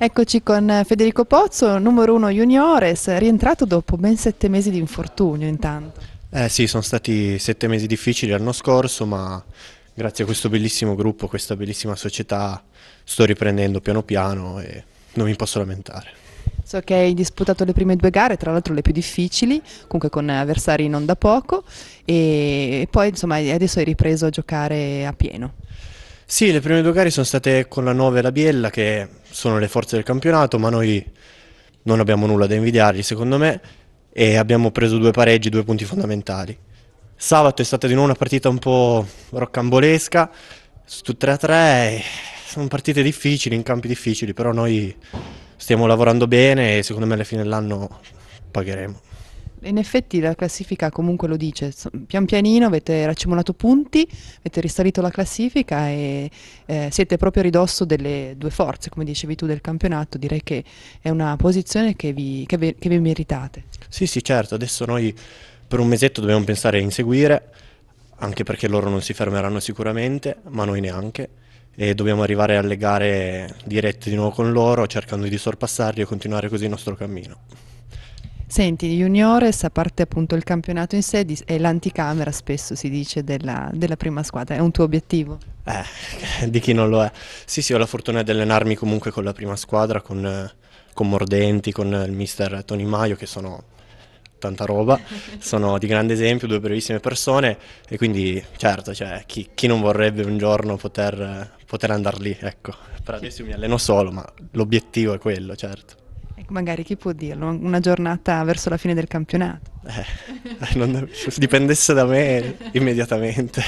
Eccoci con eh, Federico Pozzo, numero uno juniores, rientrato dopo ben sette mesi di infortunio intanto. Eh sì, sono stati sette mesi difficili l'anno scorso, ma grazie a questo bellissimo gruppo, questa bellissima società, sto riprendendo piano piano e non mi posso lamentare. So che hai disputato le prime due gare, tra l'altro le più difficili, comunque con eh, avversari non da poco, e poi insomma adesso hai ripreso a giocare a pieno. Sì, le prime due gare sono state con la 9 e la Biella, che sono le forze del campionato, ma noi non abbiamo nulla da invidiargli, secondo me, e abbiamo preso due pareggi, due punti fondamentali. Sabato è stata di nuovo una partita un po' roccambolesca, su 3-3, sono partite difficili, in campi difficili, però noi stiamo lavorando bene e secondo me alla fine dell'anno pagheremo in effetti la classifica comunque lo dice, pian pianino avete raccimolato punti, avete risalito la classifica e eh, siete proprio a ridosso delle due forze, come dicevi tu, del campionato, direi che è una posizione che vi, che vi, che vi meritate. Sì, sì, certo, adesso noi per un mesetto dobbiamo pensare a inseguire, anche perché loro non si fermeranno sicuramente, ma noi neanche e dobbiamo arrivare alle gare dirette di nuovo con loro cercando di sorpassarli e continuare così il nostro cammino. Senti, Juniores, a parte appunto il campionato in sé, è l'anticamera spesso si dice della, della prima squadra, è un tuo obiettivo? Eh, di chi non lo è. Sì, sì, ho la fortuna di allenarmi comunque con la prima squadra, con, eh, con Mordenti, con il mister Tony Maio, che sono tanta roba, sono di grande esempio, due bravissime persone e quindi certo, cioè, chi, chi, non vorrebbe un giorno poter, poter andare lì, ecco. Per adesso mi alleno solo, ma l'obiettivo è quello, certo. Magari chi può dirlo? Una giornata verso la fine del campionato. Eh, non, se dipendesse da me immediatamente.